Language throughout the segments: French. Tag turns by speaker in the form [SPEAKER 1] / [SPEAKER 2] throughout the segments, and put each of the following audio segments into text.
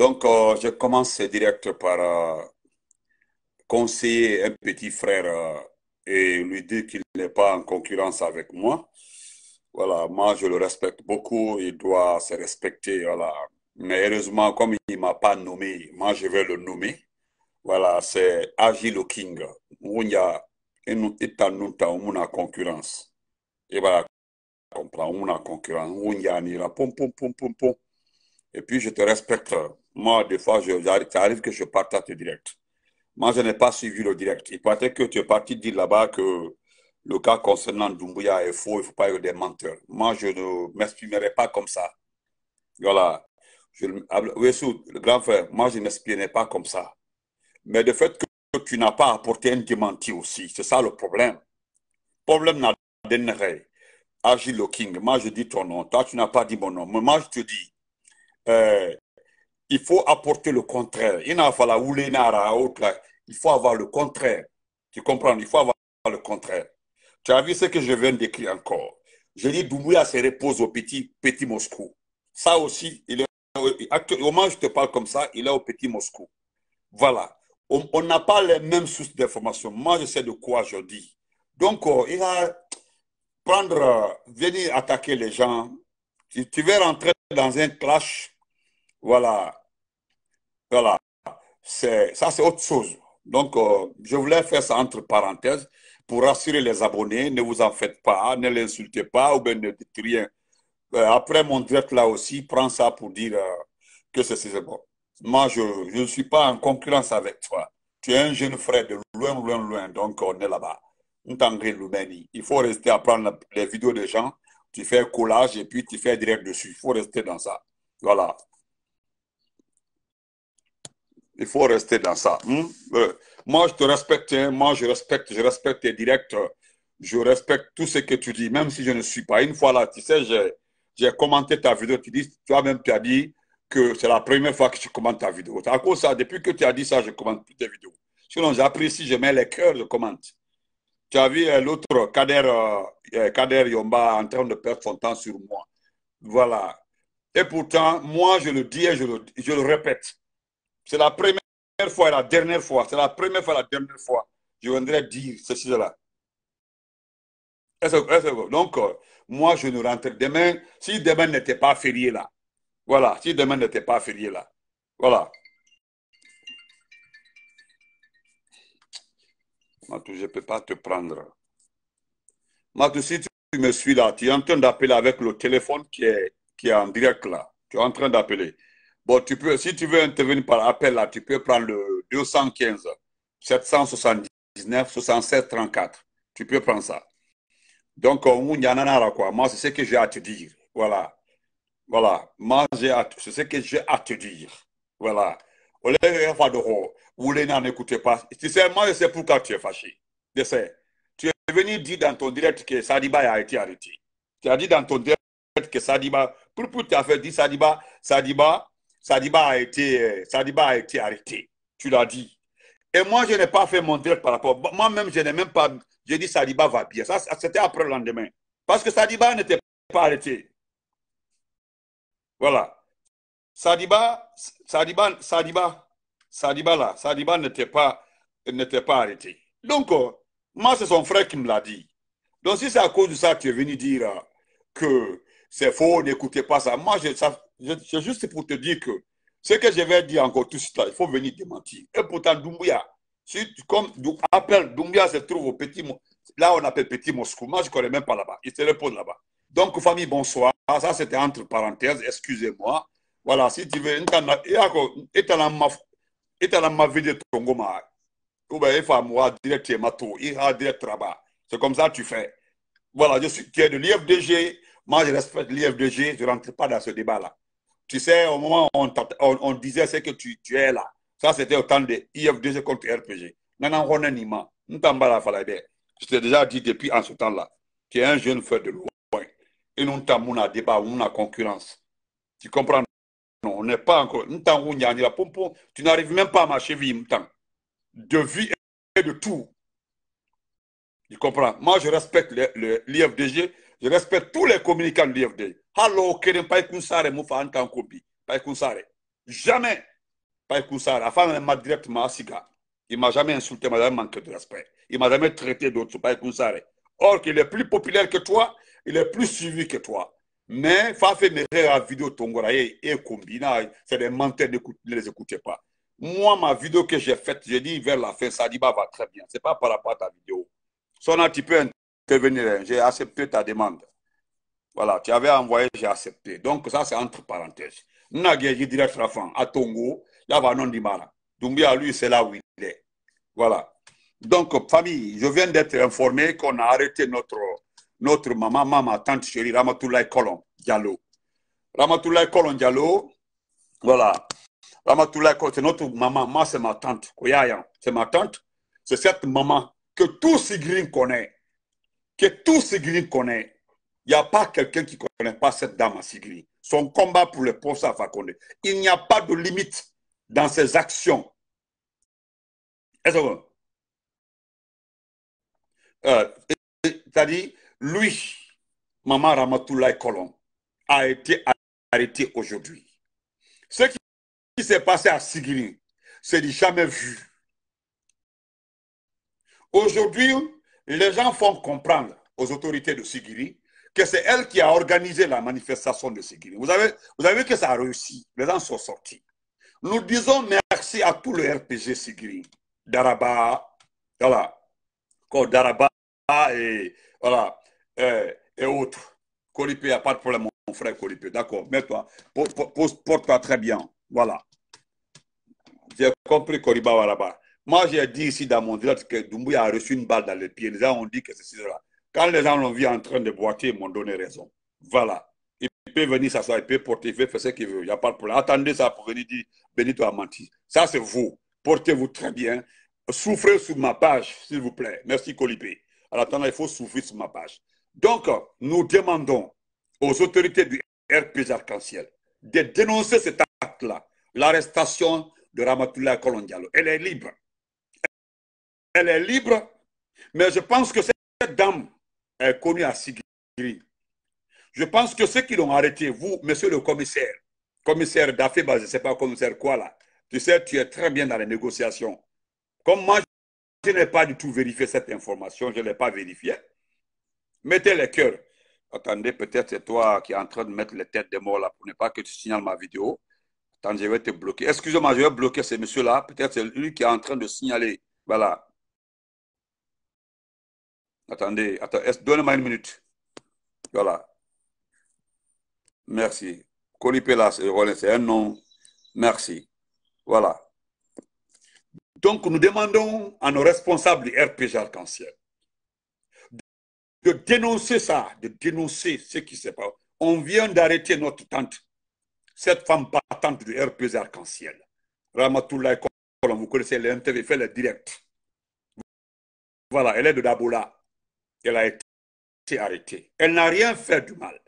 [SPEAKER 1] Donc, euh, je commence direct par euh, conseiller un petit frère euh, et lui dire qu'il n'est pas en concurrence avec moi. Voilà, moi, je le respecte beaucoup, il doit se respecter, voilà. Mais heureusement, comme il ne m'a pas nommé, moi, je vais le nommer. Voilà, c'est Agile King. il y a une concurrence. Et voilà, comprend, on a concurrence, il y a pom, pom, pom, pom, pom. Et puis, je te respecte moi, des fois, ça arrive que je parte à te direct. Moi, je n'ai pas suivi le direct. Il paraît que tu es parti dire là-bas que le cas concernant Dumbuya est faux, il ne faut pas y des menteurs. Moi, je ne m'exprimerai pas comme ça. Voilà. Je, ah, le grand frère, moi, je ne pas comme ça. Mais le fait que tu n'as pas apporté un démenti aussi, c'est ça le problème. Problème n'a Agile King, moi je dis ton nom, toi tu n'as pas dit mon nom, mais moi je te dis, euh, il faut apporter le contraire. Il hein, Il faut avoir le contraire. Tu comprends? Il faut avoir le contraire. Tu as vu ce que je viens d'écrire encore. Je dis Doumbouya se repose au petit, petit Moscou. Ça aussi, il est, euh, au je te parle comme ça, il est au petit Moscou. Voilà. On n'a pas les mêmes sources d'informations. Moi, je sais de quoi je dis. Donc, euh, il va prendre, euh, venir attaquer les gens. Tu, tu vas rentrer dans un clash. Voilà. Voilà. Ça, c'est autre chose. Donc, euh, je voulais faire ça entre parenthèses pour rassurer les abonnés. Ne vous en faites pas, ne l'insultez pas ou bien ne dites rien. Euh, après mon direct là aussi, prends ça pour dire euh, que c'est bon. Moi, je, ne suis pas en concurrence avec toi. Tu es un jeune frère de loin, loin, loin. Donc, on est là-bas. Il faut rester à prendre les vidéos des gens. Tu fais collage et puis tu fais direct dessus. Il faut rester dans ça. Voilà. Il faut rester dans ça. Hmm? Euh, moi, je te respecte, hein. moi, je respecte, je respecte tes directs, je respecte tout ce que tu dis, même si je ne suis pas. Une fois là, tu sais, j'ai commenté ta vidéo, tu dis, toi-même, tu as dit que c'est la première fois que tu commente ta vidéo. À cause ça, depuis que tu as dit ça, je commente plus tes vidéos. Sinon, j'apprécie, je mets les cœurs, je commente. Tu as vu euh, l'autre, euh, Kader, Yomba, en train de perdre son temps sur moi. Voilà. Et pourtant, moi, je le dis et je le répète. C'est la première fois et la dernière fois. C'est la première fois et la dernière fois. Je voudrais dire ceci cela. là. Donc, euh, moi, je ne rentre demain. Si demain n'était pas férié là. Voilà. Si demain n'était pas férié là. Voilà. Matou, je ne peux pas te prendre. Matou, si tu me suis là, tu es en train d'appeler avec le téléphone qui est, qui est en direct là. Tu es en train d'appeler. Bon, tu peux, si tu veux intervenir par appel, là, tu peux prendre le 215 779 67 34. Tu peux prendre ça. Donc, euh, quoi. Moi, c'est ce que j'ai à te dire. Voilà. Voilà. Moi, c'est ce que j'ai à te dire. Voilà. Vous voulez n'en pas. Tu sais, moi, je sais pourquoi tu es fâché. Je Tu es venu dire dans ton direct que Sadiba a été arrêté. Tu as dit dans ton direct que Sadiba. Pour, pour tu as fait dire Sadiba, Sadiba, Sadiba a été, Sadiba a été arrêté. Tu l'as dit. Et moi, je n'ai pas fait mon direct par rapport. Bah, moi-même, je n'ai même pas. J'ai dit Sadiba va bien. Ça, c'était après le lendemain. Parce que Sadiba n'était pas arrêté. Voilà. Sadiba, Sadiba, Sadiba, bah, là, Sadiba n'était pas, n'était pas arrêté. Donc, euh, moi, c'est son frère qui me l'a dit. Donc, si c'est à cause de ça que tu es venu dire euh, que c'est faux, n'écoutez pas ça. Moi, je, je, juste pour te dire que ce que je vais dire encore tout de suite il faut venir démentir. Et pourtant, Doumbia si, comme appelle Doumbia se trouve au petit, là on appelle Petit Moscou. Moi, je ne connais même pas là-bas. Il se repose là-bas. Donc, famille, bonsoir. Ça, c'était entre parenthèses, excusez-moi. Voilà, si tu veux, et ma vie de Tongoma, ou bien il faut moi directement, Mato, il a direct là-bas. C'est comme ça que tu fais. Voilà, je suis, qui est de l'IFDG, moi, je respecte l'IFDG, je ne rentre pas dans ce débat-là. Tu sais, au moment où on, disait ce que tu, es là, ça c'était au temps de IFDG contre RPG. Je t'ai déjà dit depuis en ce temps-là, tu es un jeune feu de loin. Et nous, on un débat, on a concurrence. Tu comprends Non, on n'est pas encore. Tu n'arrives même pas à marcher vie, De vie et de tout. Tu comprends Moi, je respecte l'IFDG. Je respecte tous les communicants de l'IFD. Hallo, Kerem Paikounsare, Moufa Jamais. Il Afin m'a directement à Il m'a jamais insulté, il m'a jamais manqué de respect. Il m'a jamais traité d'autre. Or, il est plus populaire que toi, il est plus suivi que toi. Mais, Fafé mes la vidéo Tongoraye et Kombina, c'est des menteurs, ne les écoutez pas. Moi, ma vidéo que j'ai faite, j'ai dit vers la fin, ça bah, va très bien. Ce n'est pas par rapport à ta vidéo. Son un petit peu venir. Hein. j'ai accepté ta demande. Voilà, tu avais envoyé, j'ai accepté. Donc, ça, c'est entre parenthèses. Nagé, direct Rafan, à Tongo, là non, Dimara. Doumbia, lui, c'est là où il est. Voilà. Donc, famille, je viens d'être informé qu'on a arrêté notre, notre maman, maman, tante chérie, Ramatoulaye Colon Diallo. Ramatoulaye Colon Diallo, voilà. Ramatoulaye Colon, c'est notre maman, moi, c'est ma tante, c'est ma tante. C'est cette maman que tout Sigrin connaît que tout Sigiri connaît. Il n'y a pas quelqu'un qui ne connaît pas cette dame à Sigiri. Son combat pour le poste à Fakonde. Il n'y a pas de limite dans ses actions. Euh, c'est-à-dire, lui, Maman Ramatoulaye Colomb, a été arrêté aujourd'hui. Ce qui, s'est passé à Sigiri, c'est jamais vu. Aujourd'hui, les gens font comprendre aux autorités de Sigiri que c'est elle qui a organisé la manifestation de Sigiri. Vous avez, vous avez vu que ça a réussi. Les gens sont sortis. Nous disons merci à tout le RPG Sigiri. Daraba, voilà. Daraba et, voilà, euh, et, autres. Colipé, il n'y a pas de problème, mon frère Colipé. D'accord, mets-toi. Porte-toi très bien. Voilà. J'ai compris Koriba Waraba. Moi, j'ai dit ici dans mon direct que Doumbouya a reçu une balle dans les pieds. Les gens ont dit que ceci, cela. Quand les gens l'ont vu en train de boiter, ils m'ont donné raison. Voilà. Il peut venir s'asseoir, il peut porter, il peut faire ce qu'il veut. Il n'y a pas de problème. Attendez ça pour venir dire Benito a menti. Ça, c'est vous. Portez-vous très bien. Souffrez sur ma page, s'il vous plaît. Merci, Colipé. Alors, attendez, il faut souffrir sur ma page. Donc, nous demandons aux autorités du RPJ Arc-en-Ciel de dénoncer cet acte-là, l'arrestation de Ramatullah Kolondialo. Elle est libre elle est libre, mais je pense que cette dame est connue à Sigiri. Je pense que ceux qui l'ont arrêté, vous, monsieur le commissaire, commissaire d'Afeba, je ne sais pas commissaire quoi là, tu sais, tu es très bien dans les négociations. Comme moi, je n'ai pas du tout vérifié cette information, je ne l'ai pas vérifiée. Mettez les cœurs. Attendez, peut-être c'est toi qui es en train de mettre les têtes de mort là pour ne pas que tu signales ma vidéo. Attendez, je vais te bloquer. Excusez-moi, je vais bloquer ce monsieur-là. Peut-être c'est lui qui est en train de signaler. Voilà. Attendez, attendez donnez-moi une minute. Voilà. Merci. Colipelas, c'est un nom. Merci. Voilà. Donc, nous demandons à nos responsables du RPG Arc-en-Ciel de dénoncer ça, de dénoncer ce qui se passe. On vient d'arrêter notre tante, cette femme battante du RPG Arc-en-Ciel. Ramatoulaye vous connaissez, elle fait le direct. Voilà, elle est de Dabola elle a été arrêtée. Elle n'a rien fait du mal.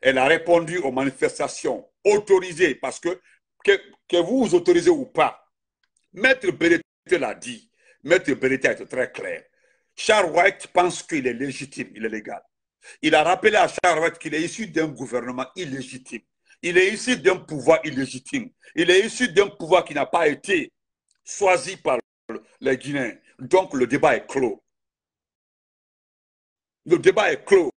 [SPEAKER 1] Elle a répondu aux manifestations autorisées parce que, que, que vous autorisez ou pas, Maître Beret l'a dit. Maître Beret a très clair. Charles White pense qu'il est légitime, il est légal. Il a rappelé à Charles White qu'il est issu d'un gouvernement illégitime. Il est issu d'un pouvoir illégitime. Il est issu d'un pouvoir qui n'a pas été choisi par les Guinéens. Donc le débat est clos. Le débat est clos.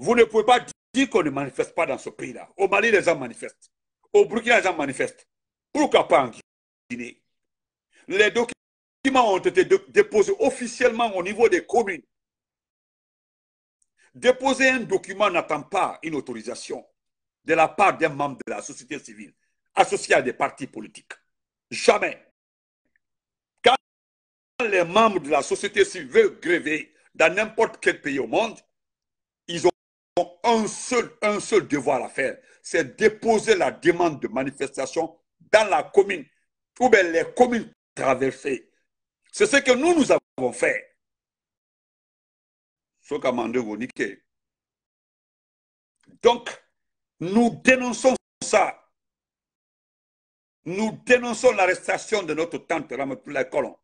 [SPEAKER 1] Vous ne pouvez pas dire qu'on ne manifeste pas dans ce pays-là. Au Mali, les gens manifestent. Au Burkina, les gens manifestent. Pourquoi pas en Guinée Les documents ont été déposés officiellement au niveau des communes. Déposer un document n'attend pas une autorisation de la part d'un membre de la société civile associé à des partis politiques. Jamais. Quand les membres de la société civile veulent gréver, dans n'importe quel pays au monde, ils ont un seul, un seul devoir à faire, c'est déposer la demande de manifestation dans la commune ou bien les communes traversées. C'est ce que nous, nous avons fait. Donc, nous dénonçons ça. Nous dénonçons l'arrestation de notre tante les Colomb.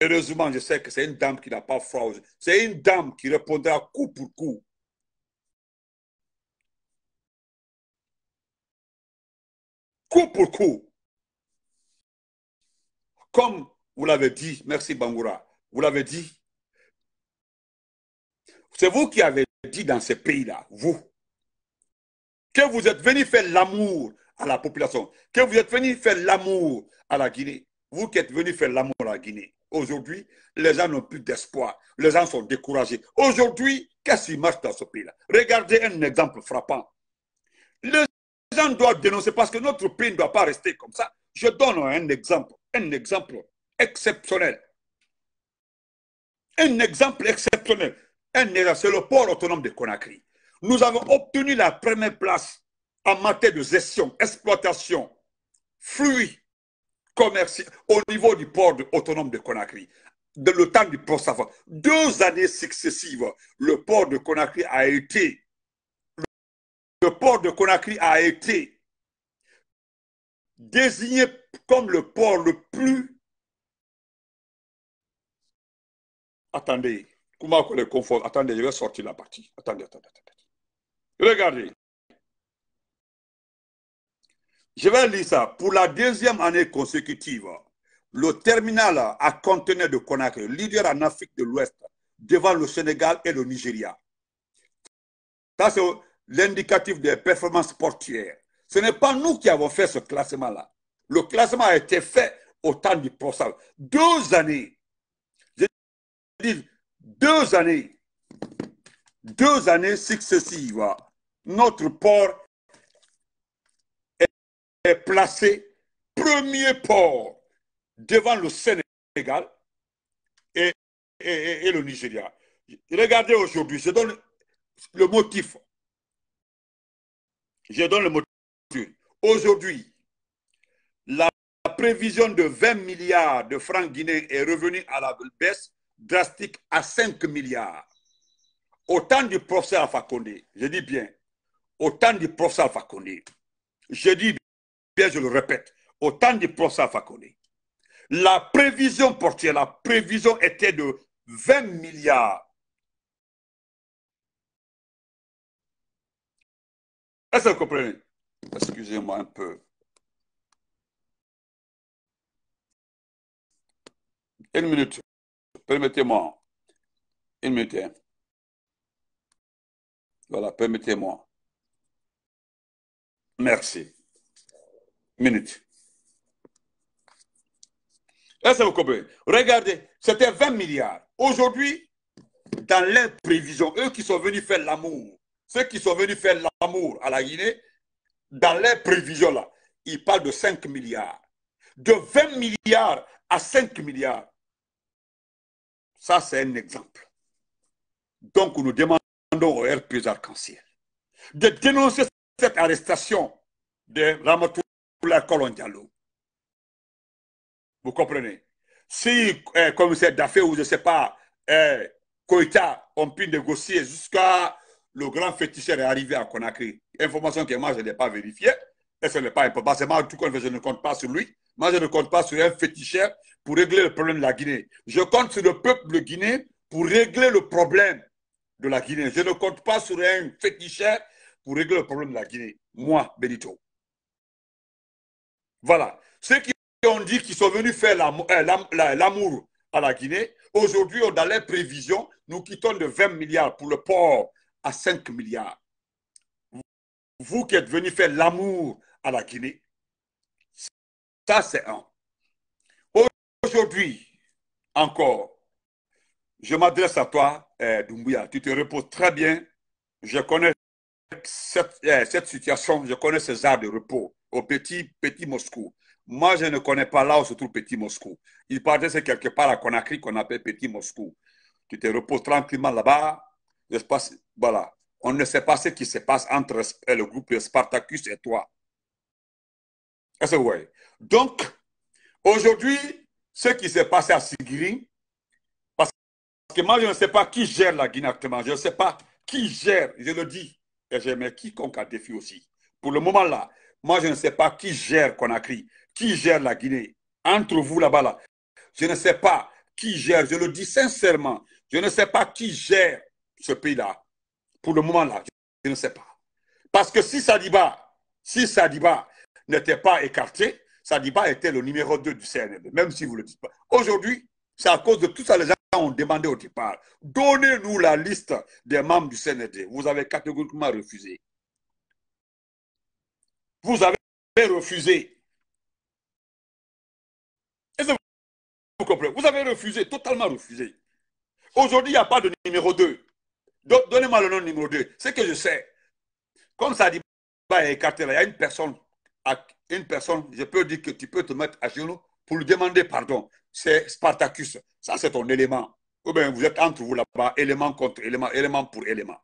[SPEAKER 1] Heureusement, je sais que c'est une dame qui n'a pas froid. C'est une dame qui répondra coup pour coup. Coup pour coup. Comme vous l'avez dit, merci Bangoura, vous l'avez dit, c'est vous qui avez dit dans ce pays-là, vous, que vous êtes venu faire l'amour à la population, que vous êtes venu faire l'amour à la Guinée, vous qui êtes venu faire l'amour à la Guinée. Aujourd'hui, les gens n'ont plus d'espoir. Les gens sont découragés. Aujourd'hui, qu'est-ce qui marche dans ce pays-là Regardez un exemple frappant. Les gens doivent dénoncer parce que notre pays ne doit pas rester comme ça. Je donne un exemple, un exemple exceptionnel. Un exemple exceptionnel. C'est le port autonome de Conakry. Nous avons obtenu la première place en matière de gestion, exploitation, fruits commercial, au niveau du port autonome de Conakry, de le temps du Port-Savant, deux années successives, le port de Conakry a été, le port de Conakry a été désigné comme le port le plus. Attendez, comment le confort Attendez, je vais sortir la partie. Attendez, attendez, attendez. Regardez. Je vais lire ça. Pour la deuxième année consécutive, le terminal à conteneur de Conakry, leader en Afrique de l'Ouest, devant le Sénégal et le Nigeria. Ça, c'est l'indicatif des performances portuaires. Ce n'est pas nous qui avons fait ce classement-là. Le classement a été fait au temps du Prosal. Deux années. Je dis deux années. Deux années successives. Notre port placé premier port devant le Sénégal et, le Nigeria. Regardez aujourd'hui, je donne le motif. Je donne le motif. Aujourd'hui, la prévision de 20 milliards de francs guinéens est revenue à la baisse drastique à 5 milliards. Au temps du professeur Alpha Condé, je dis bien, au temps du professeur Alpha Condé, je dis bien, je le répète, autant de du procès à la prévision portière, la prévision était de 20 milliards.
[SPEAKER 2] Est-ce que vous comprenez Excusez-moi un peu. Une minute.
[SPEAKER 1] Permettez-moi. Une minute. Hein. Voilà, permettez-moi. Merci. Minute. Regardez, c'était 20 milliards. Aujourd'hui, dans les prévisions, eux qui sont venus faire l'amour, ceux qui sont venus faire l'amour à la Guinée, dans les prévisions là, ils parlent de 5 milliards. De 20 milliards à 5 milliards. Ça, c'est un exemple. Donc, nous demandons au RP Arc-en-Ciel de dénoncer cette arrestation de Ramatou la colonne Diallo. Vous comprenez Si eh, comme c'est d'affaires ou je ne sais pas, euh, Koïta ont pu négocier jusqu'à le grand féticheur est arrivé à Conakry. Information que moi, je n'ai pas vérifiée. Et ce n'est pas important. C'est moi, en tout cas, je ne compte pas sur lui. Moi, je ne compte pas sur un féticheur pour régler le problème de la Guinée. Je compte sur le peuple guinéen pour régler le problème de la Guinée. Je ne compte pas sur un féticheur pour régler le problème de la Guinée. Moi, Benito. Voilà. Ceux qui ont dit qu'ils sont venus faire l'amour euh, à la Guinée, aujourd'hui, dans les prévisions, nous quittons de 20 milliards pour le port à 5 milliards. Vous qui êtes venus faire l'amour à la Guinée, ça c'est un. Aujourd'hui, encore, je m'adresse à toi, Dumbuya. Euh, Doumbouya. Tu te reposes très bien. Je connais cette, euh, cette situation, je connais ces arts de repos au petit, petit Moscou. Moi, je ne connais pas là où se trouve Petit Moscou. Il partait c'est quelque part à Conakry qu'on appelle Petit Moscou. Tu te reposes tranquillement là-bas. Voilà. On ne sait pas ce qui se passe entre euh, le groupe Spartacus et toi. Est-ce Donc, aujourd'hui, ce qui s'est passé à Sigiri, parce que moi, je ne sais pas qui gère la Guinée actuellement. Je ne sais pas qui gère, je le dis. Et je quiconque a défi aussi. Pour le moment là, moi, je ne sais pas qui gère Conakry, qui gère la Guinée. Entre vous là-bas, là. je ne sais pas qui gère, je le dis sincèrement, je ne sais pas qui gère ce pays-là. Pour le moment, là, je ne sais pas. Parce que si Sadiba, si Sadiba n'était pas écarté, Sadiba était le numéro 2 du CNB, même si vous ne le dites pas. Aujourd'hui, c'est à cause de tout ça, les gens ont demandé au départ, donnez-nous la liste des membres du CND. Vous avez catégoriquement refusé. Vous avez refusé. vous avez refusé, totalement refusé. Aujourd'hui, il n'y a pas de numéro 2. Donnez-moi le nom numéro 2. C'est que je sais. Comme ça dit, il y a une personne, une personne, je peux dire que tu peux te mettre à genoux pour lui demander pardon. C'est Spartacus. Ça, c'est ton élément. vous êtes entre vous là-bas, élément contre élément, élément pour élément.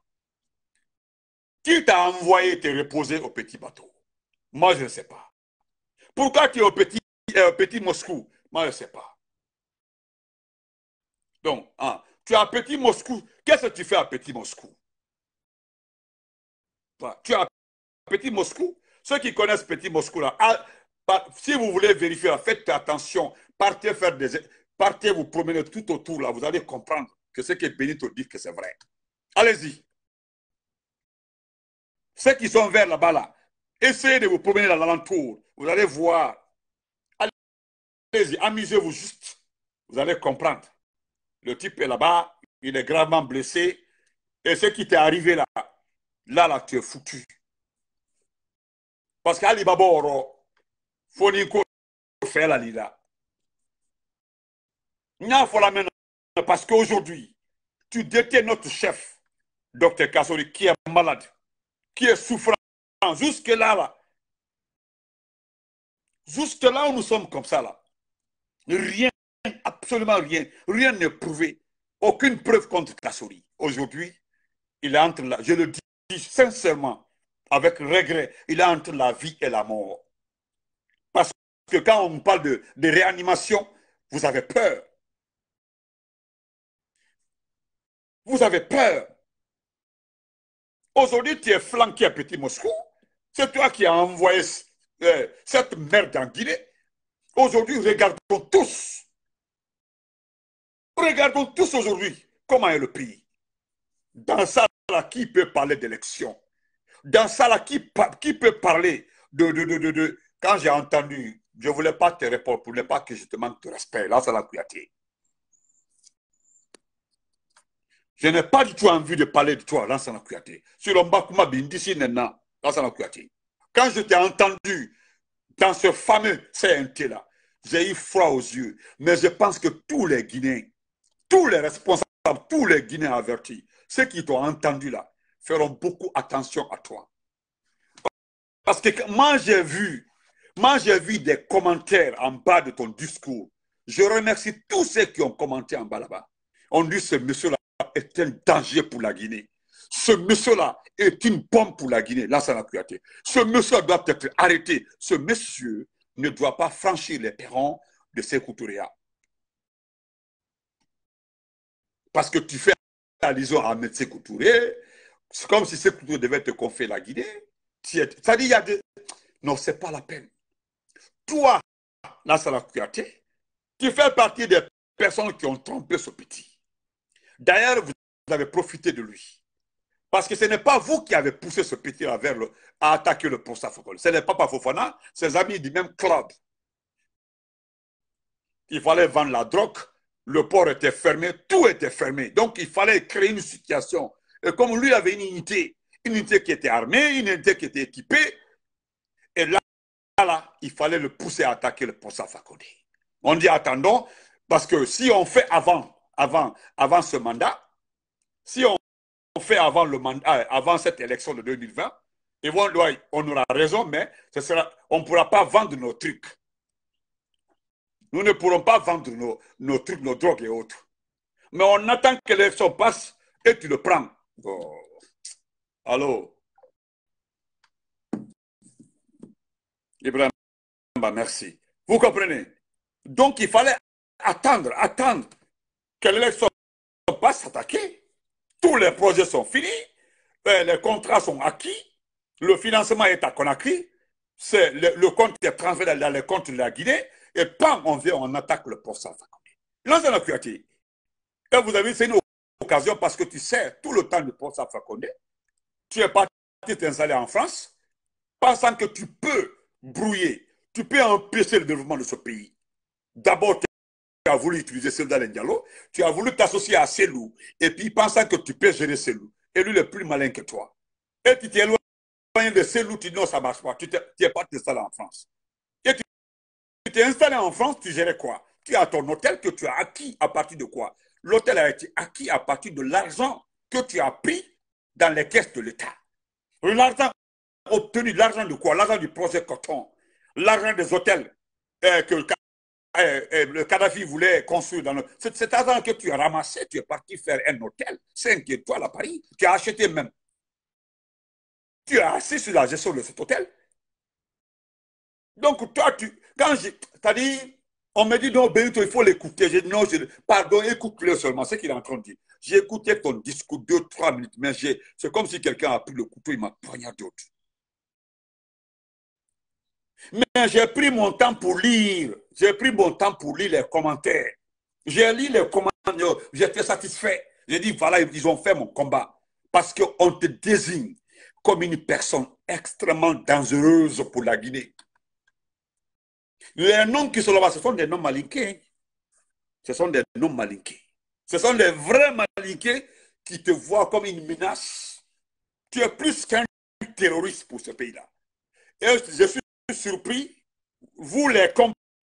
[SPEAKER 1] Qui t'a envoyé te reposer au petit bateau moi, je ne sais pas. Pourquoi tu es au petit, euh, petit Moscou Moi, je ne sais pas. Donc, hein, tu es à Petit Moscou. Qu'est-ce que tu fais à Petit Moscou Tu es à Petit Moscou. Ceux qui connaissent Petit Moscou, là, ah, bah, si vous voulez vérifier, faites attention. Partez faire des... Partez vous promener tout autour, là. Vous allez comprendre que ce que Benito dit, que c'est vrai. Allez-y. Ceux qui sont vers là-bas, là, Essayez de vous promener dans l'alentour. Vous allez voir. Allez-y, amusez-vous juste. Vous allez comprendre. Le type est là-bas, il est gravement blessé. Et ce qui t'est arrivé là, là, là, tu es foutu. Parce qu'Ali Baba Oro, faut faire la lila. faut la maintenant, parce qu'aujourd'hui, tu détiens notre chef, Dr Kassori, qui est malade, qui est souffrant. Jusque-là, là. Jusque-là où nous sommes comme ça, là. Rien, absolument rien. Rien n'est prouvé. Aucune preuve contre Kassouri. Aujourd'hui, il est entre là. je le dis sincèrement, avec regret, il est entre la vie et la mort. Parce que quand on parle de, de réanimation, vous avez peur. Vous avez peur. Aujourd'hui, tu es flanqué à Petit Moscou. C'est toi qui as envoyé euh, cette merde en Guinée. Aujourd'hui, regardons tous. Regardons tous aujourd'hui comment est le pays. Dans ça, là, qui peut parler d'élection Dans ça, qui, peut parler de, de, Quand j'ai entendu, je ne voulais pas te répondre, pour ne pas que je te manque de respect. Là, l'a Je n'ai pas du tout envie de parler de toi, là, ça Sur maintenant, quand je t'ai entendu dans ce fameux CNT-là, j'ai eu froid aux yeux. Mais je pense que tous les Guinéens, tous les responsables, tous les Guinéens avertis, ceux qui t'ont entendu là, feront beaucoup attention à toi. Parce que moi, j'ai vu, moi, j'ai vu des commentaires en bas de ton discours. Je remercie tous ceux qui ont commenté en bas là-bas. On dit que ce monsieur-là est un danger pour la Guinée. Ce monsieur-là est une bombe pour la Guinée, la Ce monsieur doit être arrêté. Ce monsieur ne doit pas franchir les perrons de ces Parce que tu fais liaison à Ahmed c'est comme si ces devait te confier la Guinée. C'est-à-dire il y a des... Non, c'est pas la peine. Toi, la tu fais partie des personnes qui ont trompé ce petit. D'ailleurs, vous avez profité de lui. Parce que ce n'est pas vous qui avez poussé ce petit à, à attaquer le Poussa Fofana. Ce n'est pas Fofana, ses amis du même club. Il fallait vendre la drogue, le port était fermé, tout était fermé. Donc il fallait créer une situation. Et comme lui avait une unité, une unité qui était armée, une unité qui était équipée, et là, là il fallait le pousser à attaquer le Poussa Fakode. On dit attendons, parce que si on fait avant, avant, avant ce mandat, si on fait avant, le mandat, euh, avant cette élection de 2020, et on aura raison, mais ce sera, on ne pourra pas vendre nos trucs. Nous ne pourrons pas vendre nos, nos trucs, nos drogues et autres. Mais on attend que l'élection passe et tu le prends. Allô Ibrahim, bah, merci. Vous comprenez Donc il fallait attendre, attendre que l'élection passe, s'attaquer les projets sont finis, euh, les contrats sont acquis, le financement est à Conakry, le, compte est transféré dans, les comptes de la Guinée, et tant on vient, on attaque le port Lancez la accueil. et vous avez une occasion parce que tu sais tout le temps le port Fakonde, tu es parti t'installer en France, pensant que tu peux brouiller, tu peux empêcher le développement de ce pays. D'abord, tu as voulu utiliser les Diallo, tu as voulu t'associer à ces loups. et puis pensant que tu peux gérer loups. Et lui, il est plus malin que toi. Et tu t'es éloigné de loups, tu dis non, ça marche pas. Tu n'es pas installé en France. Et tu t'es installé en France, tu gérais quoi Tu as ton hôtel que tu as acquis à partir de quoi L'hôtel a été acquis à partir de l'argent que tu as pris dans les caisses de l'État. L'argent obtenu, l'argent de quoi L'argent du projet coton, l'argent des hôtels et euh, que eh, eh, le Kadhafi voulait construire dans le... Cet argent que tu as ramassé, tu es parti faire un hôtel, 5 étoiles à Paris, tu as acheté même. Tu as assis sur la gestion de cet hôtel. Donc toi, tu... Quand j'ai. T'as dit, on me dit, non, Benito, il faut l'écouter. J'ai dit, non, pardon, écoute-le seulement, c'est qu'il est en train de dire. J'ai écouté ton discours deux, trois minutes, mais c'est comme si quelqu'un a pris le couteau, il m'a poignardé Mais j'ai pris mon temps pour lire. J'ai pris mon temps pour lire les commentaires. J'ai lu les commentaires, j'étais satisfait. J'ai dit, voilà, ils ont fait mon combat. Parce qu'on te désigne comme une personne extrêmement dangereuse pour la Guinée. Les noms qui sont là-bas, ce sont des noms malinqués. Hein. Ce sont des noms malinqués. Ce sont des vrais malinqués qui te voient comme une menace. Tu es plus qu'un terroriste pour ce pays-là. Et je suis surpris, vous les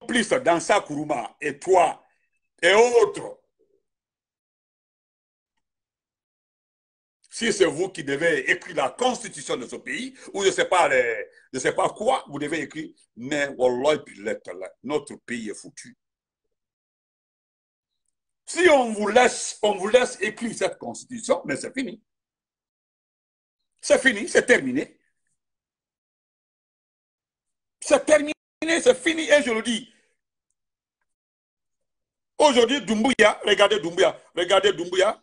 [SPEAKER 1] plus dans sa et toi, et autres, si c'est vous qui devez écrire la constitution de ce pays, ou je ne sais pas, je sais pas quoi, vous devez écrire, mais notre pays est foutu. Si on vous laisse, on vous laisse écrire cette constitution, mais c'est fini. C'est
[SPEAKER 2] fini, c'est terminé. C'est terminé c'est fini
[SPEAKER 1] et je le dis. Aujourd'hui, Doumbouya, regardez Doumbouya, regardez Doumbouya.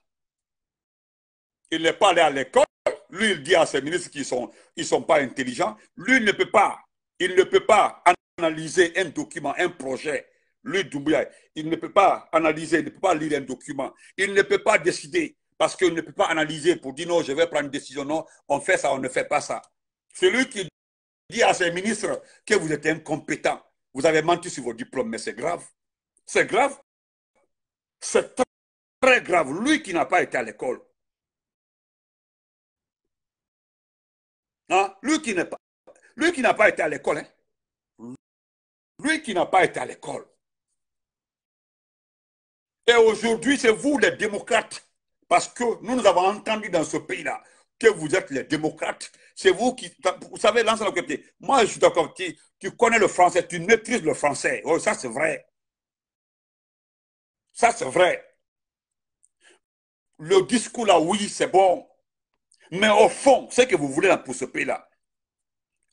[SPEAKER 1] Il n'est pas allé à l'école. Lui, il dit à ses ministres qu'ils sont, ils sont pas intelligents. Lui, ne peut pas, il ne peut pas analyser un document, un projet. Lui, Doumbouya, il ne peut pas analyser, il ne peut pas lire un document. Il ne peut pas décider parce qu'il ne peut pas analyser pour dire non, je vais prendre une décision, non, on fait ça, on ne fait pas ça. Celui qui dit à ses ministres que vous êtes incompétents. Vous avez menti sur vos diplômes, mais c'est grave. C'est grave. C'est très grave. Lui qui n'a pas été à l'école.
[SPEAKER 2] Hein? Lui qui n'a pas, été à l'école. Hein?
[SPEAKER 1] Lui qui n'a pas été à l'école. Et aujourd'hui, c'est vous les démocrates. Parce que nous, nous avons entendu dans ce pays-là que vous êtes les démocrates c'est vous qui. Vous savez, l'ancien Moi, je suis d'accord. Tu, tu, connais le français, tu maîtrises le français. Oh, ça, c'est vrai. Ça, c'est vrai. Le discours là, oui, c'est bon. Mais au fond, ce que vous voulez pour ce pays-là,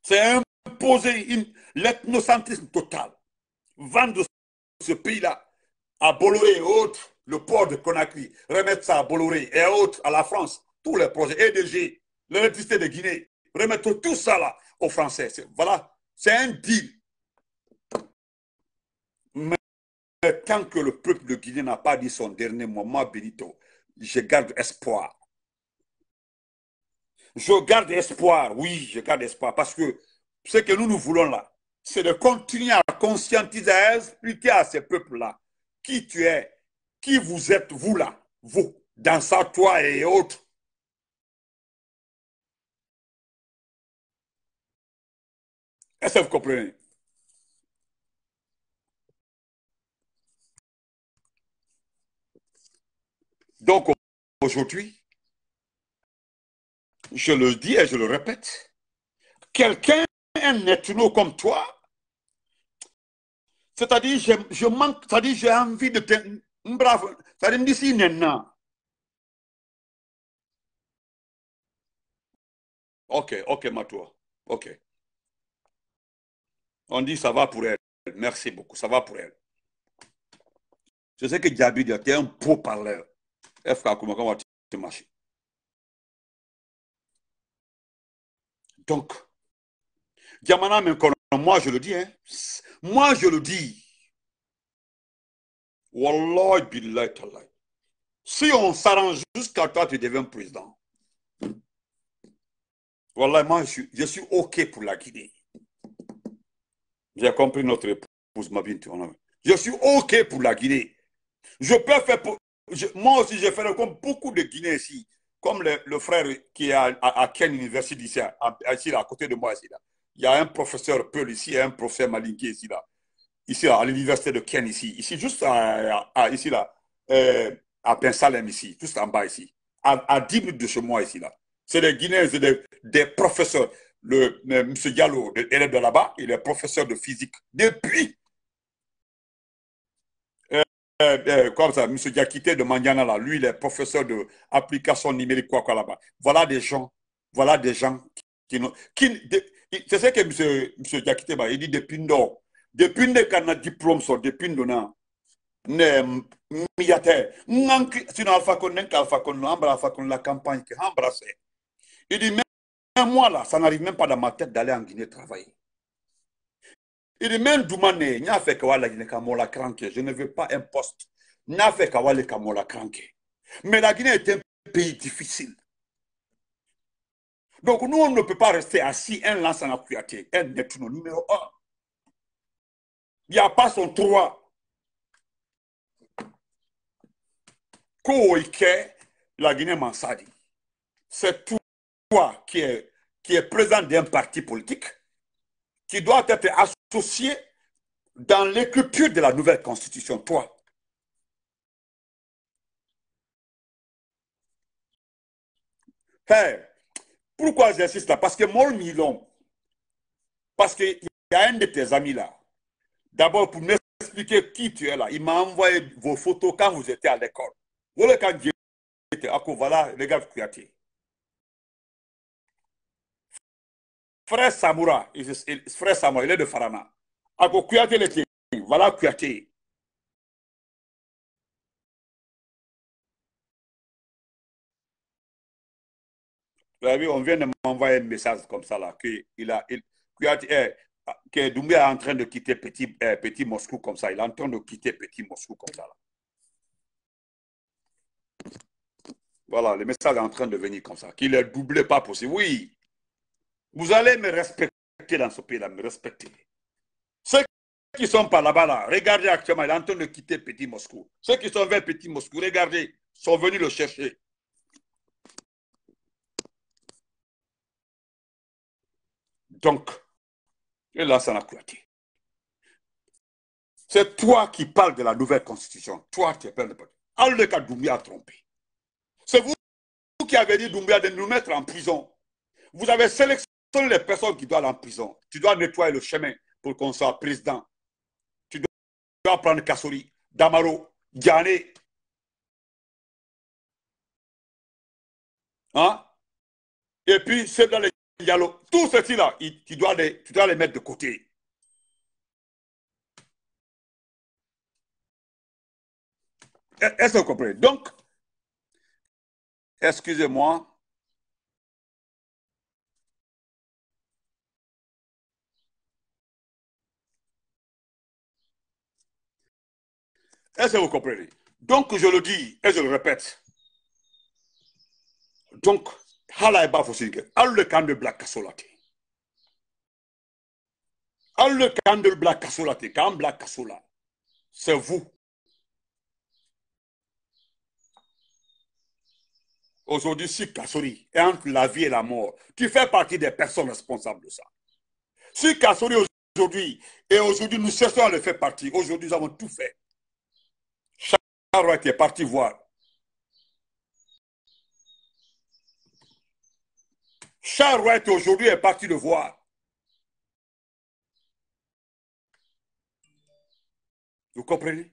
[SPEAKER 1] c'est imposer l'ethnocentrisme total. Vendre ce pays-là à Bolloré et autres, le port de Conakry, remettre ça à Bolloré et autres, à la France, tous les projets, EDG, l'électricité de Guinée, remettre tout ça là aux Français. Voilà, c'est un deal. Mais tant que le peuple de Guinée n'a pas dit son dernier mot, Benito, je garde espoir. Je garde espoir, oui, je garde espoir, parce que ce que nous, nous voulons là, c'est de continuer à conscientiser, à expliquer à ces peuples-là qui tu es, qui vous êtes, vous là, vous, dans ça, toi et autres.
[SPEAKER 2] Est-ce que vous comprenez
[SPEAKER 1] Donc aujourd'hui, je le dis et je le répète, quelqu'un, un ethno comme toi, c'est-à-dire, je, je, manque, c'est-à-dire, j'ai envie de te. brave, c'est-à-dire, d'ici Ok, ok, toi Ok. On dit ça va pour elle. Merci beaucoup, ça va pour elle. Je sais que Diaby était un beau parleur. comment eh, va Donc, moi je le dis, hein. moi je le dis. Si on s'arrange jusqu'à toi, tu deviens président. Wallah, moi je suis, je suis OK pour la Guinée. J'ai compris notre épouse, ma Je suis OK pour la Guinée. Je peux faire pour... moi aussi, j'ai fait comme beaucoup de Guinéens ici, comme le, frère qui est à, Ken University ici, à, ici à côté de moi ici là. Il y a un professeur Peul ici un professeur Malinké ici là. Ici à l'université de Ken ici, ici juste à, ici là, euh, à Pensalem ici, juste en bas ici, à, 10 minutes de chez moi ici là. C'est des Guinéens, des professeurs le, Monsieur M. Diallo, l'élève de là-bas, il est professeur de physique depuis. Euh, euh, euh comme ça, M. Diakité de Mandiana, là, lui, il est professeur d'application numérique, quoi, quoi, là-bas. Voilà des gens, voilà des gens qui, nous qui C'est ce que M. M. Diakité, bah, il dit depuis nous, depuis nous, quand on a diplôme, so, depuis nous, ne miyate nganki si on avons la campagne qui embrassé il dit un mois là, ça n'arrive même pas dans ma tête d'aller en Guinée travailler. Il est même Doumane, n'a fait que la Guinée Je ne veux pas un poste. N'a fait la Mais la Guinée est un pays difficile. Donc nous, on ne peut pas rester assis un lance en actualité, un est numéro un. Il n'y a pas son droit. Quoi la Guinée Mansadi. C'est tout qui est, qui est présent d'un parti politique, qui doit être associé dans l'écriture de la nouvelle constitution, toi. pourquoi j'insiste là Parce que mon Milon, parce qu'il y a un de tes amis là, d'abord pour m'expliquer qui tu es là, il m'a envoyé vos photos quand vous étiez à l'école. Voilà quand j'étais à voilà les gars, Frère Samoura, il, frère Samoura, il est de Farana. Ako Kouyaté
[SPEAKER 2] le voilà Kouyaté.
[SPEAKER 1] Vous avez vu, on vient de m'envoyer un message comme ça là, que, il a, eh, que Doumbia est en train de quitter Petit, eh, Petit Moscou comme ça. Il est en train de quitter Petit Moscou comme ça là. Voilà, le message est en train de venir comme ça. Qu'il est doublé pas possible. Oui, vous allez me respecter dans ce pays-là, me respecter. Ceux qui sont pas là-bas, là, regardez actuellement, il est en train de quitter Petit Moscou. Ceux qui sont vers Petit Moscou, regardez, sont venus le chercher. Donc, et là, ça n'a C'est toi qui parles de la nouvelle constitution. Toi, tu es plein de En Alors Doumbia a trompé. C'est vous qui avez dit Doumbia de nous mettre en prison. Vous avez sélectionné sont les personnes qui doivent aller en prison, tu dois nettoyer le chemin pour qu'on soit président. Tu dois prendre Kassori, Damaro, diane
[SPEAKER 2] Hein? Et puis, c'est dans les Yalo. Tout ceci-là, tu dois, les, tu dois les mettre de côté. Est-ce que vous comprenez? Donc, excusez-moi.
[SPEAKER 1] Est-ce que vous comprenez Donc, je le dis et je le répète. Donc, halai ba le camp de black le camp de black Kassolati. Camp black C'est vous. Aujourd'hui, si Kassori est entre la vie et la mort, tu fais partie des personnes responsables de ça. Si Kassori aujourd'hui, et aujourd'hui nous cherchons à le faire partie, aujourd'hui nous avons tout fait Charouette est parti voir. est
[SPEAKER 2] aujourd'hui est parti le voir.
[SPEAKER 1] Vous comprenez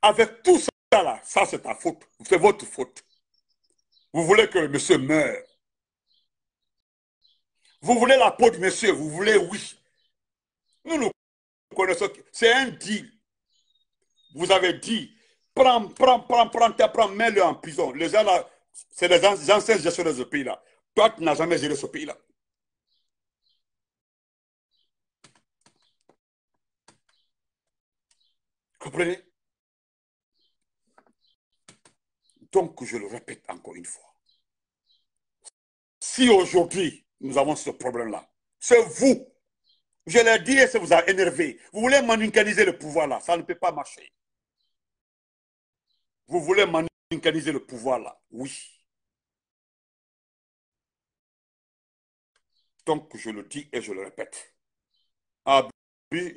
[SPEAKER 1] Avec tout ça là, ça c'est ta faute. C'est votre faute. Vous voulez que monsieur meure. Vous voulez la peau de monsieur, vous voulez oui. Nous nous connaissons. C'est un deal vous avez dit, prends, prends, prends, prends, prends, mets-le en prison. Les gens là, c'est les anciens gestionnaires de ce pays-là. Toi, tu n'as jamais géré ce pays-là. Comprenez Donc, je le répète encore une fois. Si aujourd'hui, nous avons ce problème-là, c'est vous. Je l'ai dit et ça vous a énervé. Vous voulez manicaliser le pouvoir là, ça ne peut pas marcher. Vous voulez manicaniser le pouvoir là Oui.
[SPEAKER 2] Donc, je le dis et je le répète. Ah,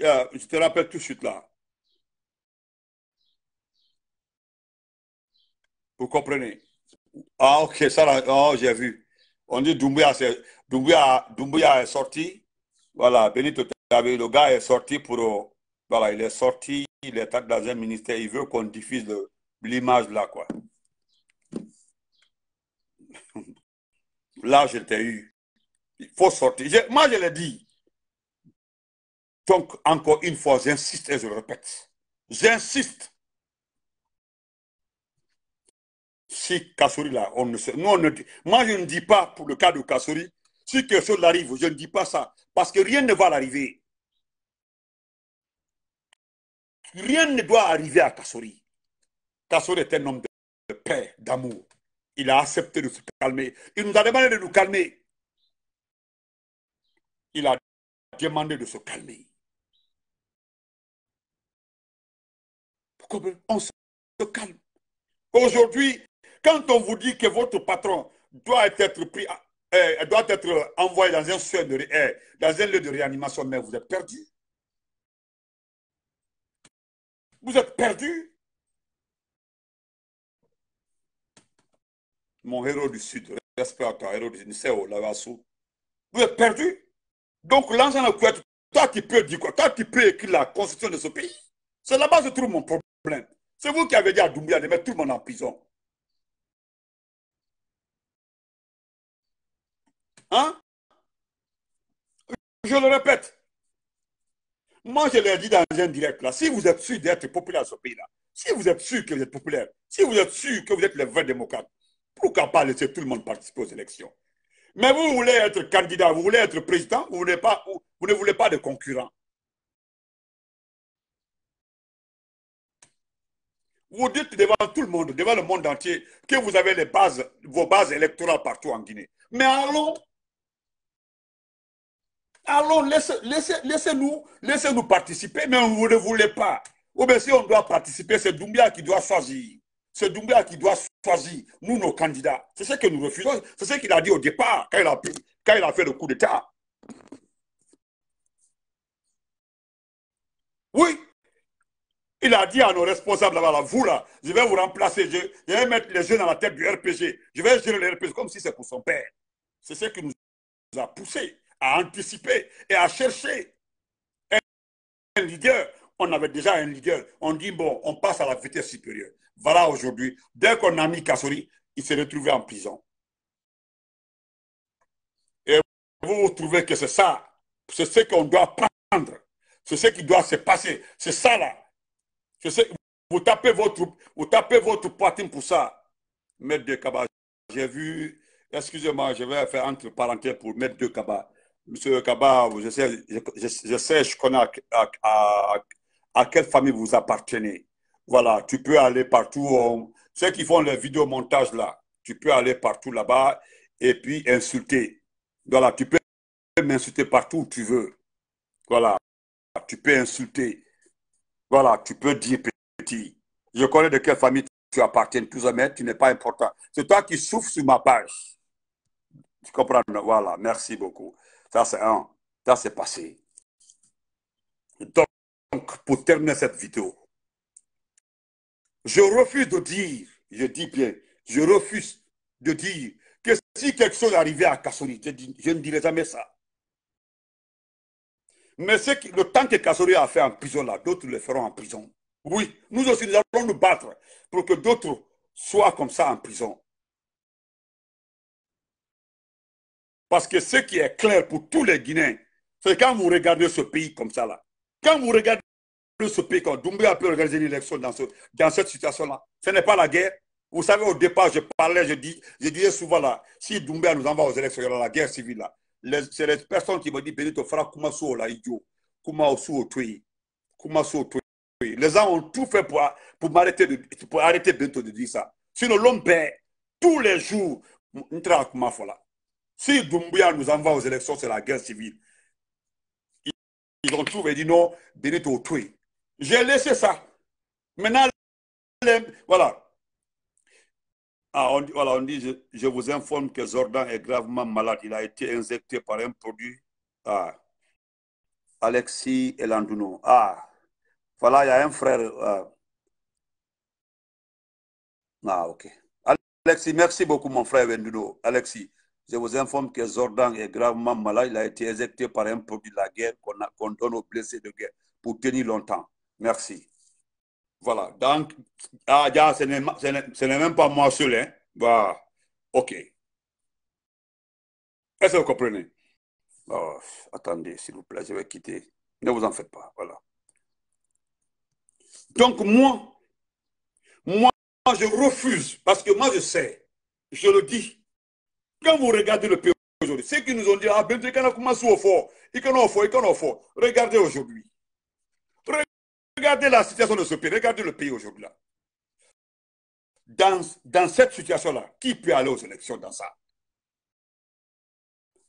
[SPEAKER 1] ah, je te rappelle tout de suite là. Vous comprenez Ah, ok, ça là, oh, j'ai vu. On dit Doumbouya, est, Doumbouya, est sorti. Voilà, Benito le gars est sorti pour. Oh, voilà, il est sorti, il est dans un ministère, il veut qu'on diffuse le, l'image là, quoi. Là, je t'ai eu. Il faut sortir. moi, je l'ai dit. Donc, encore une fois, j'insiste et je le répète. J'insiste. Si Kassouri, là, on ne sait. moi, je ne dis pas pour le cas de Kassouri. Si quelque chose arrive, je ne dis pas ça. Parce que rien ne va l'arriver. Rien ne doit arriver à Kassouri. Kassor est un homme de paix, d'amour. Il a accepté de se calmer. Il nous a demandé de nous calmer. Il a demandé de se calmer.
[SPEAKER 2] Pourquoi on se calme
[SPEAKER 1] Aujourd'hui, quand on vous dit que votre patron doit être pris, euh, doit être envoyé dans un, de, euh, dans un lieu de réanimation, mais vous êtes perdu. Vous êtes perdu. mon héros du Sud, respect à toi, héros du Sud, vous êtes perdu. Donc l'ensemble de couvert. toi qui peux dire quoi Toi qui peux écrire la constitution de ce pays C'est là-bas que je trouve mon problème. C'est vous qui avez dit à Doumbia de mettre tout le
[SPEAKER 2] monde en prison.
[SPEAKER 1] Hein Je le répète. Moi, je l'ai dit dans un direct là. Si vous êtes sûr d'être populaire dans ce pays-là, si vous êtes sûr que vous êtes populaire, si vous êtes sûr que vous êtes les vrais démocrates, pourquoi pas laisser tout le monde participer aux élections Mais vous voulez être candidat, vous voulez être président, vous, ne voulez pas de concurrent. Vous dites devant tout le monde, devant le monde entier, que vous avez les bases, vos bases électorales partout en Guinée. Mais allons, allons, laissez-nous laissez, participer, mais vous ne voulez pas. Ou bien si on doit participer, c'est Doumbia qui doit choisir. C'est Doumbia qui doit choisir, nous, nos candidats. C'est ce que nous refusons. C'est ce qu'il a dit au départ, quand il a, quand il a fait le coup d'État. Oui, il a dit à nos responsables là vous là, je vais vous remplacer, je, vais mettre les yeux dans la tête du RPG. Je vais gérer le RPG comme si c'est pour son père. C'est ce qui nous a poussé à anticiper et à chercher un leader. On avait déjà un leader. On dit, bon, on passe à la vitesse supérieure. Voilà aujourd'hui, dès qu'on a mis Kassori, il s'est retrouvé en prison. Et vous trouvez que c'est ça, c'est ce qu'on doit prendre, c'est ce qui doit se passer, c'est ça là. vous, tapez votre, vous tapez votre poitrine pour ça. Maître de Kaba, j'ai vu, excusez-moi, je vais faire entre parenthèses pour mettre de Kabas. Monsieur Kaba, je sais, je, sais, je connais à quelle famille vous appartenez. Voilà, tu peux aller partout. Euh, ceux qui font le vidéo-montage là, tu peux aller partout là-bas et puis insulter. Voilà, tu peux m'insulter partout où tu veux. Voilà, tu peux insulter. Voilà, tu peux dire petit. Je connais de quelle famille tu appartiens, Tout mais tu n'es pas important. C'est toi qui souffres sur ma page. Tu comprends Voilà, merci beaucoup. Ça, c'est un. Ça, c'est passé. Donc, pour terminer cette vidéo, je refuse de dire, je dis bien, je refuse de dire que si quelque chose arrivait à Kassori, je, ne dirai jamais ça. Mais le temps que Kassori a fait en prison, là, d'autres le feront en prison. Oui, nous aussi, nous allons nous battre pour que d'autres soient comme ça en prison. Parce que ce qui est clair pour tous les Guinéens, c'est quand vous regardez ce pays comme ça, là, quand vous regardez plus ce pays, quand Doumbouya peut organiser l'élection dans, ce, dans cette situation-là, ce n'est pas la guerre. Vous savez, au départ, je parlais, je, dis, je disais souvent là, si Doumbouya nous envoie aux élections, il y aura la guerre civile là. C'est les personnes qui m'ont dit, Benito Fara, comment là, idiot tui, sont Comment Les gens ont tout fait pour, pour, m'arrêter pour arrêter Benito de dire ça. Sinon, l'homme perd tous les jours. Si Doumbouya nous envoie aux élections, c'est la guerre civile. Ils ont trouvé, dit non, Benito tui. J'ai laissé ça. Maintenant, voilà. Ah, on, voilà, on dit, je, vous informe que Zordan est gravement malade. Il a été injecté par un produit. Ah. Alexis Elanduno. Ah, voilà, il y a un frère. Ah, ah ok. Alexis, merci beaucoup, mon frère Elanduno. Alexis, je vous informe que Zordan est gravement malade. Il a été injecté par un produit de la guerre qu'on donne aux blessés de guerre pour tenir longtemps. Merci. Voilà. Donc, ah, ce n'est même pas moi seul. Hein. Bah, OK. Est-ce que vous comprenez? Oh, attendez, s'il vous plaît, je vais quitter. Ne vous en faites pas. Voilà. Donc, moi, moi, je refuse, parce que moi, je sais, je le dis. Quand vous regardez le pays aujourd'hui, ceux qui nous ont dit, ah, ben, il y a un fort, il y a fort, il y a fort, regardez aujourd'hui. Regardez la situation de ce pays, regardez le pays aujourd'hui là. Dans, dans cette situation-là, qui peut aller aux élections dans ça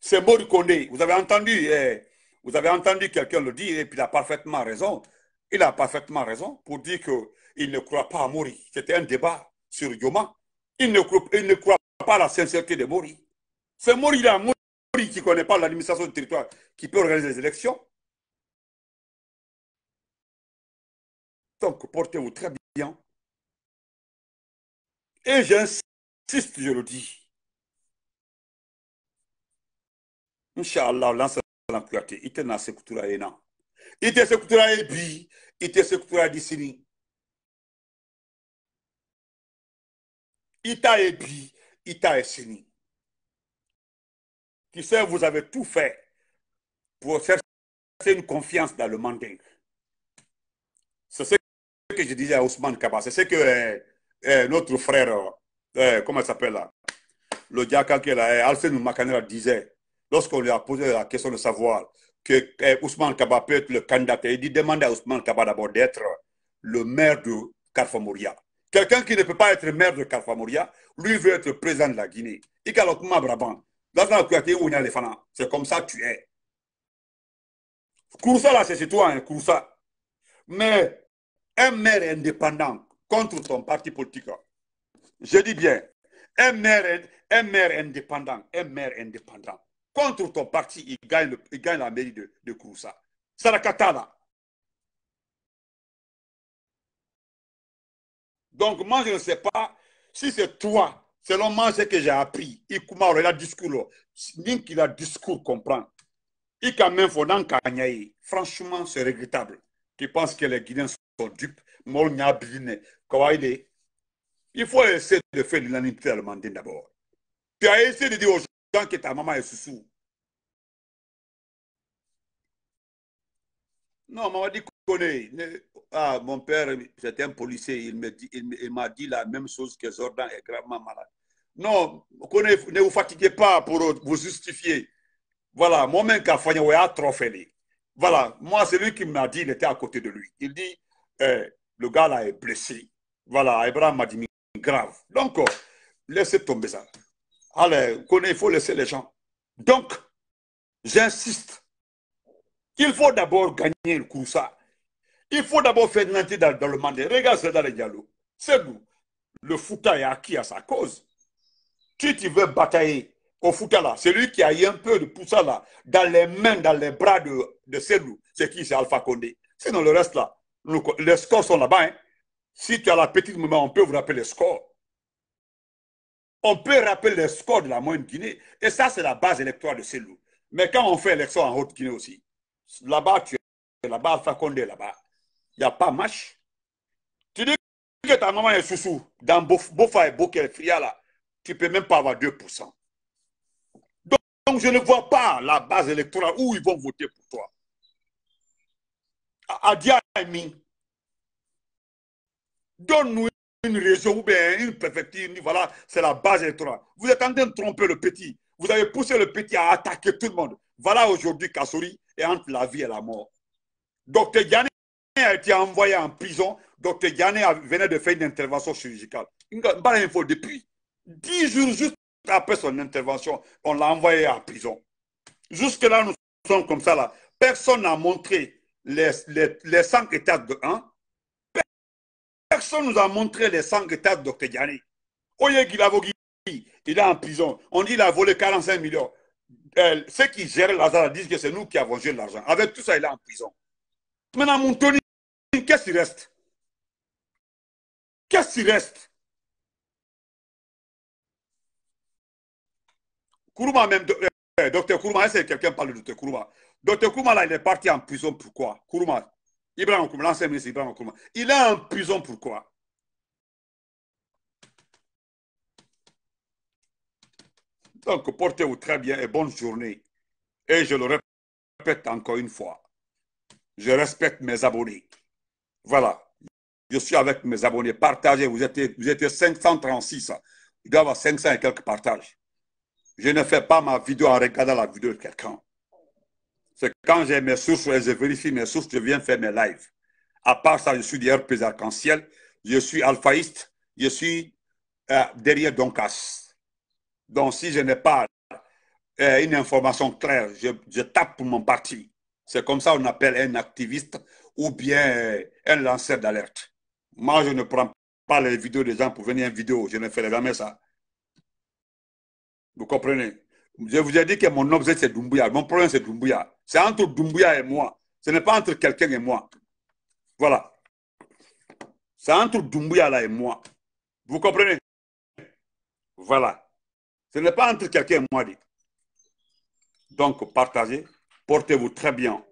[SPEAKER 1] C'est Maud Condé. Vous avez entendu, eh, vous avez entendu quelqu'un le dire, et puis il a parfaitement raison. Il a parfaitement raison pour dire qu'il ne croit pas à Mori. C'était un débat sur Yoma. Il ne, croit, pas à la sincérité de Mori. C'est Mori, là, Mori qui ne connaît pas l'administration du territoire, qui peut organiser les élections.
[SPEAKER 2] Donc, portez-vous très bien.
[SPEAKER 1] Et j'insiste, je le dis. Inch'Allah, lance la Il te na il il Il disini. Ita e il Ita esini. Tu sais, vous avez tout fait pour faire une confiance dans le mandingue. C'est ce que je disais à Ousmane Kaba, c'est ce que eh, eh, notre frère, eh, comment il s'appelle là, le diacre qui est là, Makanera disait, lorsqu'on lui a posé la question de savoir que Ousmane Kaba peut être le candidat, il dit demande à Ousmane Kaba d'abord d'être le maire de Carfamouria. Quelqu'un qui ne peut pas être maire de Carfamouria, lui veut être président de la Guinée. Brabant. C'est comme ça tu es. ça là, c'est toi, hein, ça Mais un maire indépendant contre ton parti politique, je dis bien, un maire, indépendant, un maire indépendant, contre ton parti, il gagne, gagne la mairie de, de la Sarakata, Donc, moi, je ne sais pas si c'est toi, selon moi, ce que j'ai appris, Ikuma, la discours, ni qu'il a discours comprend. Il quand même, faut Franchement, c'est regrettable. Tu penses que les Guinéens dupe, Il faut essayer de faire l'unanimité allemande d'abord. Tu as essayé de dire aux gens que ta maman est sous Non, maman dit connaît. Ah, mon père, c'était un policier, il m'a dit, il, m'a dit la même chose que Jordan est gravement malade. Non, ne vous fatiguez pas pour vous justifier. Voilà, moi-même, a trop Voilà, moi, c'est lui qui m'a dit, il était à côté de lui. Il dit, eh, le gars là est blessé. Voilà, Abraham a dit grave. Donc, euh, laissez tomber ça. Allez, il faut laisser les gens. Donc, j'insiste. Il faut d'abord gagner le coup, ça. Il faut d'abord faire dans, dans, le mandat. Regarde, c'est dans les dialogues. C'est nous. Le fouta est acquis à sa cause. Qui tu veux batailler au fouta là, celui qui a eu un peu de poussa là, dans les mains, dans les bras de, de c'est qui C'est Alpha Condé. Sinon, le reste là, les scores sont là-bas. Hein. Si tu as la petite maman, on peut vous rappeler les scores. On peut rappeler les scores de la moyenne Guinée. Et ça, c'est la base électorale de ces loups. Mais quand on fait l'élection en Haute-Guinée aussi, là-bas, tu es là-bas, Fakonde, est là-bas. Il n'y a pas match. Tu dis que ta maman est sous-sous, dans Bofa et Bokel tu ne peux même pas avoir 2%. donc, je ne vois pas la base électorale où ils vont voter pour toi. Adia donne-nous une région ou une préfecture, voilà, c'est la base électorale. Vous êtes en train de tromper le petit. Vous avez poussé le petit à attaquer tout le monde. Voilà aujourd'hui Kassori est entre la vie et la mort. Docteur Yanné a été envoyé en prison. Docteur Yanné venait de faire une intervention chirurgicale. info depuis. Dix jours juste après son intervention, on l'a envoyé en prison. Jusque-là, nous sommes comme ça là. Personne n'a montré les, les, cinq états de 1, personne nous a montré les cinq états de Dr. Gianni. Oye Gilavogi, il est en prison. On dit qu'il a volé 45 millions. Euh, ceux qui gèrent l'argent disent que c'est nous qui avons géré l'argent. Avec tout ça, il est en prison. Maintenant, mon qu'est-ce qui reste Qu'est-ce qui reste Kourouma, même, euh, docteur Kourouma, est-ce que quelqu'un parle de docteur Kourouma Docteur Kouma, là, il est parti en prison pourquoi Kouma, Ibrahim l'ancien ministre Ibrahim Kouma, il est en prison pourquoi Donc, portez-vous très bien et bonne journée. Et je le répète encore une fois, je respecte mes abonnés. Voilà, je suis avec mes abonnés. Partagez, vous vous étiez 536. Il doit y avoir 500 et quelques partages. Je ne fais pas ma vidéo en regardant la vidéo de quelqu'un c'est quand j'ai mes sources, je vérifie mes sources, je viens faire mes lives. À part ça, je suis derrière plus arc-en-ciel, je suis alphaïste, je suis euh, derrière Doncas. Donc, si je n'ai pas euh, une information claire, je, tape pour mon parti. C'est comme ça qu'on appelle un activiste ou bien euh, un lanceur d'alerte. Moi, je ne prends pas les vidéos des gens pour venir en vidéo. Je ne ferai jamais ça. Vous comprenez je vous ai dit que mon objet, c'est Doumbouya. Mon problème, c'est Doumbouya. C'est entre Doumbouya et moi. Ce n'est pas entre quelqu'un et moi. Voilà. C'est entre Doumbouya là et moi. Vous comprenez Voilà. Ce n'est pas entre quelqu'un et moi. Donc, partagez. Portez-vous très bien.